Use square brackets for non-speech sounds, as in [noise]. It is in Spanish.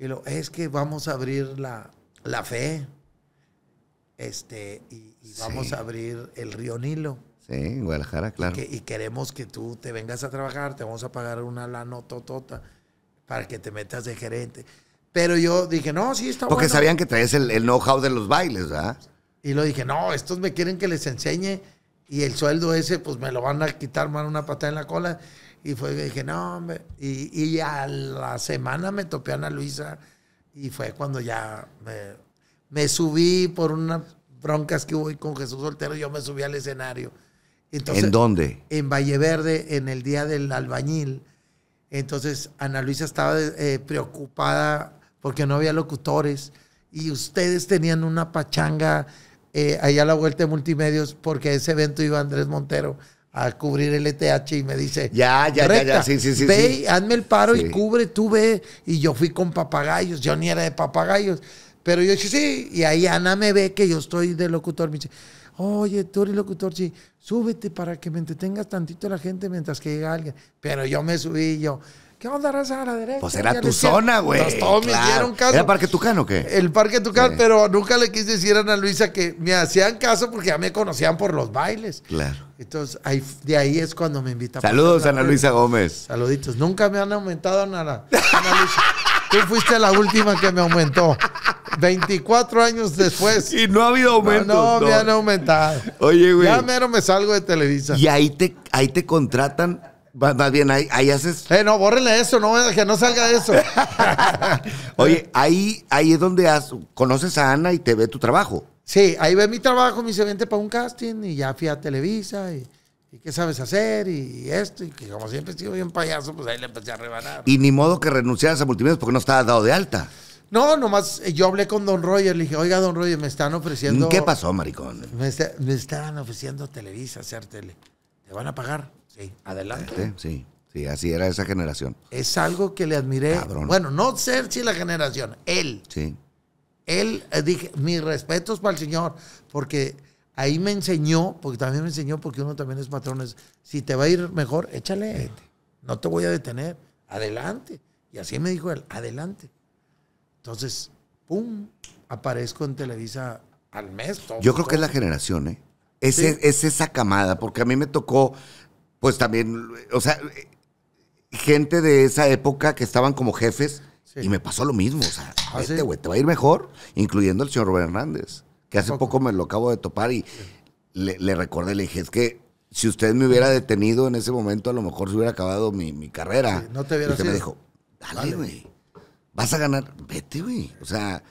Y lo, es que vamos a abrir la, fe. Este, y, vamos a abrir el río Nilo. Sí, en Guadalajara, claro. Y, queremos que tú te vengas a trabajar, te vamos a pagar una lana totota para que te metas de gerente. Pero yo dije, no, sí, está Porque sabían que traes el, el know-how de los bailes, ¿verdad? Y lo dije, no, estos me quieren que les enseñe y el sueldo ese, pues me lo van a quitar, man, una patada en la cola. Y fue dije, no, hombre. Y, y, a la semana me topé a Ana Luisa y fue cuando ya me, subí por unas broncas que hubo con Jesús Soltero, yo me subí al escenario. Entonces, ¿En dónde? En Valle Verde, en el día del albañil. Entonces Ana Luisa estaba eh, preocupada porque no había locutores y ustedes tenían una pachanga eh, a la vuelta de multimedios, porque ese evento iba Andrés Montero a cubrir el ETH y me dice, ya, ya, ya, ya, sí, sí, sí. Ve, hazme el paro y cubre, tú ve. Y yo fui con papagayos, yo ni era de papagayos, pero yo dije, sí, y ahí Ana me ve que yo estoy de locutor, me dice, oye, tú eres locutor, sí, súbete para que me entretengas tantito la gente mientras que llega alguien. Pero yo me subí yo. ¿Qué onda, raza la derecha? Pues era tu zona, güey. todos me hicieron caso. ¿Era Parque Tucán o qué? El Parque Tucán, pero nunca le quise decir a Ana Luisa que me hacían caso porque ya me conocían por los bailes. Claro. Entonces, de ahí es cuando me invitan. Saludos, Ana Luisa Gómez. Saluditos. Nunca me han aumentado nada. Ana Luisa. Tú fuiste la última que me aumentó. 24 años después. Y no ha habido aumento No, me han aumentado. Oye, güey. Ya mero me salgo de Televisa. Y ahí te, ahí te contratan. Más bien, ahí, haces. Eh, no, bórrele eso, no, que no salga eso. [laughs] Oye, ahí, ahí es donde conoces a Ana y te ve tu trabajo. Sí, ahí ve mi trabajo, mi se para un casting y ya fui a Televisa y, qué sabes hacer y, esto. Y como siempre he bien payaso, pues ahí le empecé a rebanar. Y ni modo que renunciaras a multimedios porque no estaba dado de alta. No, nomás eh, yo hablé con Don Roger, le dije, oiga, Don Roger, me están ofreciendo. ¿Qué pasó, maricón? Me, estaban ofreciendo Televisa, hacer tele. ¿Te van a pagar? Sí, adelante. sí, sí, así era esa generación. Es algo que le admiré. Cabrón. Bueno, no ser si la generación, él. Sí. Él, eh, dije, mis respetos para el señor, porque ahí me enseñó, porque también me enseñó, porque uno también es patrón, si te va a ir mejor, échale, no te voy a detener, adelante. Y así me dijo él, adelante. Entonces, ¡pum! Aparezco en Televisa al mes. Yo creo que es la generación, ¿eh? Es, e, es, esa camada, porque a mí me tocó, pues también, o sea, gente de esa época que estaban como jefes y me pasó lo mismo. O sea, este güey, te va a ir mejor, incluyendo el señor Roberto Hernández, que hace poco. me lo acabo de topar y le, recordé, le dije, es que si usted me hubiera detenido en ese momento, a lo mejor se hubiera acabado mi, carrera. no te hubiera y usted me dijo, dale, güey vas a ganar, vete, güey. O sea,